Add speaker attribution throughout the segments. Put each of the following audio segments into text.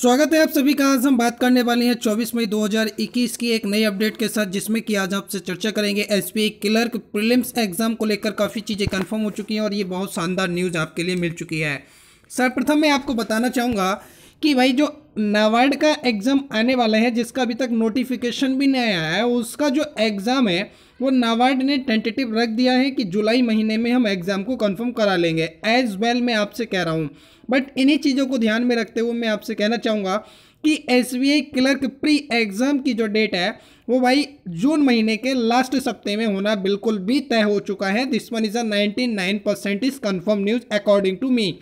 Speaker 1: स्वागत है आप सभी का आज हम बात करने वाले हैं 24 मई 2021 की एक नई अपडेट के साथ जिसमें कि आज आपसे चर्चा करेंगे पी क्लर्क प्रीलिम्स एग्जाम को लेकर काफ़ी चीज़ें कंफर्म हो चुकी हैं और ये बहुत शानदार न्यूज़ आपके लिए मिल चुकी है सर्वप्रथम मैं आपको बताना चाहूँगा कि भाई जो नावार्ड का एग्ज़ाम आने वाला है जिसका अभी तक नोटिफिकेशन भी नहीं आया है उसका जो एग्ज़ाम है वो नावार्ड ने टेंटेटिव रख दिया है कि जुलाई महीने में हम एग्ज़ाम को कंफर्म करा लेंगे एज वेल मैं आपसे कह रहा हूँ बट इन्हीं चीज़ों को ध्यान में रखते हुए मैं आपसे कहना चाहूँगा कि एस क्लर्क प्री एग्ज़ाम की जो डेट है वो भाई जून महीने के लास्ट सप्ते में होना बिल्कुल भी तय हो चुका है this one is a ninety nine percent is confirm news according to me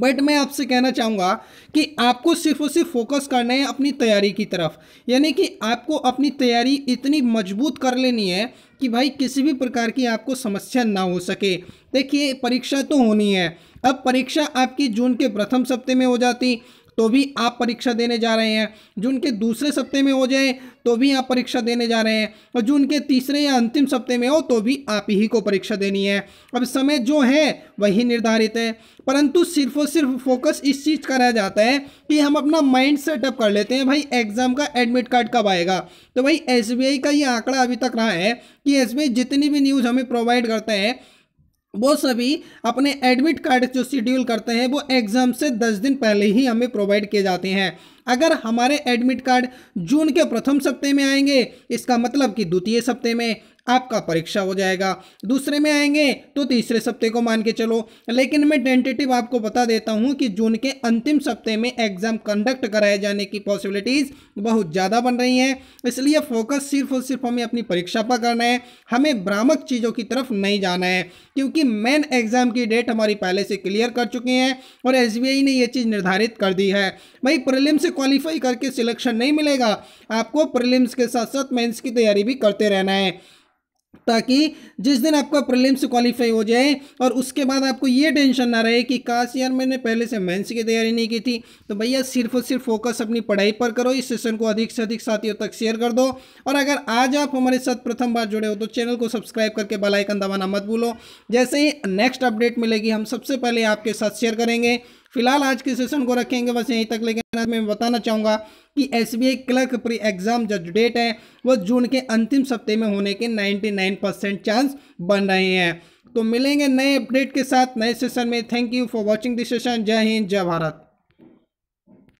Speaker 1: but मैं आपसे कहना चाहूँगा कि आपको सिर्फ और सिर्फ फोकस करना है अपनी तैयारी की तरफ यानी कि आपको अपनी तैयारी इतनी मजबूत कर लेनी है कि भाई किसी भी प्रकार की आपको समस्या ना हो सके देखिए परीक्षा तो होनी है अब परीक्षा आपकी जून के प्रथम सप्ताह में हो जाती तो भी आप परीक्षा देने जा रहे हैं जो उनके दूसरे सप्ते में हो जाए तो भी आप परीक्षा देने जा रहे हैं और जो उनके तीसरे या अंतिम सप्ते में हो तो भी आप ही को परीक्षा देनी है अब समय जो है वही निर्धारित है परंतु सिर्फ और सिर्फ फोकस इस चीज़ का रह जाता है कि हम अपना माइंड सेटअप कर लेते हैं भाई एग्ज़ाम का एडमिट कार्ड कब आएगा तो भाई एस का ये आंकड़ा अभी तक रहा है कि एस जितनी भी न्यूज़ हमें प्रोवाइड करते हैं वो सभी अपने एडमिट कार्ड जो शेड्यूल करते हैं वो एग्ज़ाम से दस दिन पहले ही हमें प्रोवाइड किए जाते हैं अगर हमारे एडमिट कार्ड जून के प्रथम सप्ते में आएंगे इसका मतलब कि द्वितीय सप्ते में आपका परीक्षा हो जाएगा दूसरे में आएंगे तो तीसरे सप्ते को मान के चलो लेकिन मैं टेंटेटिव आपको बता देता हूँ कि जून के अंतिम सप्ते में एग्जाम कंडक्ट कराए जाने की पॉसिबिलिटीज़ बहुत ज़्यादा बन रही हैं इसलिए फोकस सिर्फ और सिर्फ हमें अपनी परीक्षा पर करना है हमें भ्रामक चीज़ों की तरफ नहीं जाना है क्योंकि मेन एग्ज़ाम की डेट हमारी पहले से क्लियर कर चुके हैं और एस ने यह चीज़ निर्धारित कर दी है भाई प्रिलिम्स से क्वालिफाई करके सिलेक्शन नहीं मिलेगा आपको प्रिलिम्स के साथ साथ मेंस की तैयारी भी करते रहना है ताकि जिस दिन आपका प्रीलिम्स क्वालिफाई हो जाए और उसके बाद आपको ये टेंशन ना रहे कि काश यार मैंने पहले से मेंस की तैयारी नहीं की थी तो भैया सिर्फ और सिर्फ फोकस अपनी पढ़ाई पर करो इस सेशन को अधिक से अधिक साथियों तक शेयर कर दो और अगर आज आप हमारे साथ प्रथम बार जुड़े हो तो चैनल को सब्सक्राइब करके बेलाइकन दबाना मत भूलो जैसे ही नेक्स्ट अपडेट मिलेगी हम सबसे पहले आपके साथ शेयर करेंगे फिलहाल आज के सेशन को रखेंगे बस यहीं तक लेकिन आज मैं बताना चाहूँगा कि S B I clerk pre exam जो डेट है वो जून के अंतिम सप्ते में होने के नाइन परसेंट चांस बन रहे हैं तो मिलेंगे नए अपडेट के साथ नए सेशन में thank you for watching this session जय हिंद जय भारत